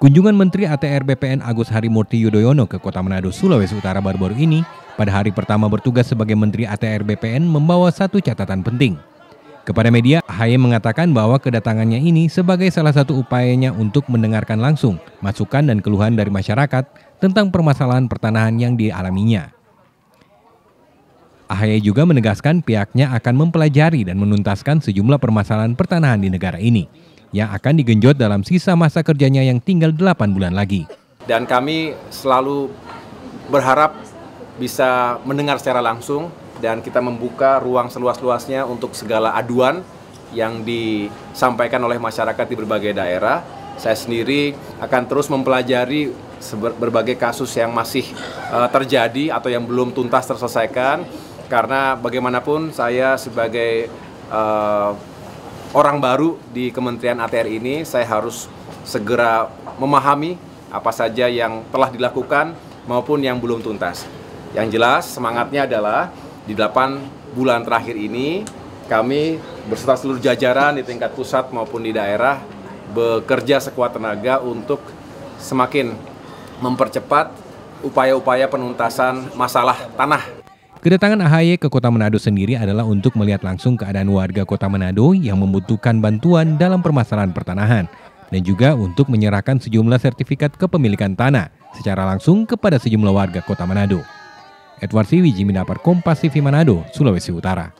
Kunjungan Menteri ATR BPN Agus Harimurti Yudhoyono ke Kota Manado, Sulawesi Utara baru-baru ini pada hari pertama bertugas sebagai Menteri ATR BPN membawa satu catatan penting. Kepada media, AHY mengatakan bahwa kedatangannya ini sebagai salah satu upayanya untuk mendengarkan langsung masukan dan keluhan dari masyarakat tentang permasalahan pertanahan yang dialaminya. AHY juga menegaskan pihaknya akan mempelajari dan menuntaskan sejumlah permasalahan pertanahan di negara ini yang akan digenjot dalam sisa masa kerjanya yang tinggal 8 bulan lagi. Dan kami selalu berharap bisa mendengar secara langsung dan kita membuka ruang seluas-luasnya untuk segala aduan yang disampaikan oleh masyarakat di berbagai daerah. Saya sendiri akan terus mempelajari berbagai kasus yang masih eh, terjadi atau yang belum tuntas terselesaikan karena bagaimanapun saya sebagai eh, orang baru di Kementerian ATR ini, saya harus segera memahami apa saja yang telah dilakukan maupun yang belum tuntas. Yang jelas semangatnya adalah di 8 bulan terakhir ini kami berserta seluruh jajaran di tingkat pusat maupun di daerah bekerja sekuat tenaga untuk semakin mempercepat upaya-upaya penuntasan masalah tanah Kedatangan AHY ke Kota Manado sendiri adalah untuk melihat langsung keadaan warga Kota Manado yang membutuhkan bantuan dalam permasalahan pertanahan dan juga untuk menyerahkan sejumlah sertifikat kepemilikan tanah secara langsung kepada sejumlah warga Kota Manado. Edward Siwi, Jimmy Dapar, Kompas TV Manado, Sulawesi Utara.